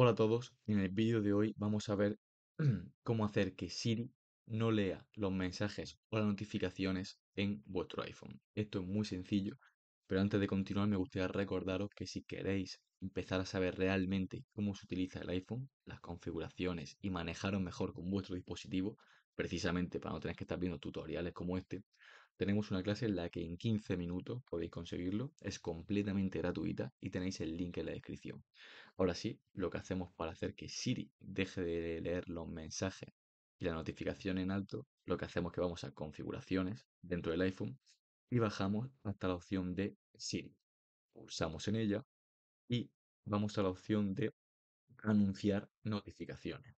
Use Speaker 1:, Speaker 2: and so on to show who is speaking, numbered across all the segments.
Speaker 1: Hola a todos, en el vídeo de hoy vamos a ver cómo hacer que Siri no lea los mensajes o las notificaciones en vuestro iPhone. Esto es muy sencillo, pero antes de continuar me gustaría recordaros que si queréis empezar a saber realmente cómo se utiliza el iPhone, las configuraciones y manejaros mejor con vuestro dispositivo, precisamente para no tener que estar viendo tutoriales como este, tenemos una clase en la que en 15 minutos podéis conseguirlo, es completamente gratuita y tenéis el link en la descripción. Ahora sí, lo que hacemos para hacer que Siri deje de leer los mensajes y la notificación en alto, lo que hacemos es que vamos a configuraciones dentro del iPhone y bajamos hasta la opción de Siri. Pulsamos en ella y vamos a la opción de anunciar
Speaker 2: notificaciones.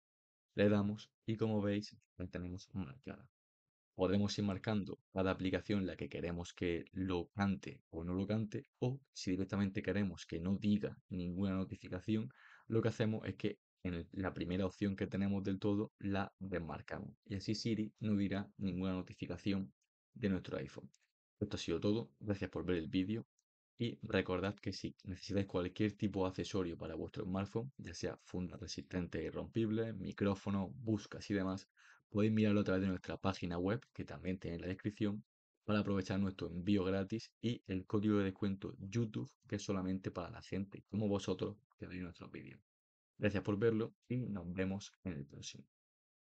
Speaker 1: Le damos y como veis, tenemos una cara podemos ir marcando cada aplicación la que queremos que lo cante o no lo cante, o si directamente queremos que no diga ninguna notificación, lo que hacemos es que en la primera opción que tenemos del todo la desmarcamos. Y así Siri no dirá ninguna notificación de nuestro iPhone. Esto ha sido todo, gracias por ver el vídeo y recordad que si necesitáis cualquier tipo de accesorio para vuestro smartphone, ya sea funda resistente y irrompible, micrófono, buscas y demás, podéis mirarlo a través de nuestra página web, que también tenéis en la descripción, para aprovechar nuestro envío gratis y el código de descuento YouTube, que es solamente para la gente como vosotros que veis nuestros vídeos. Gracias por verlo y nos vemos en el próximo.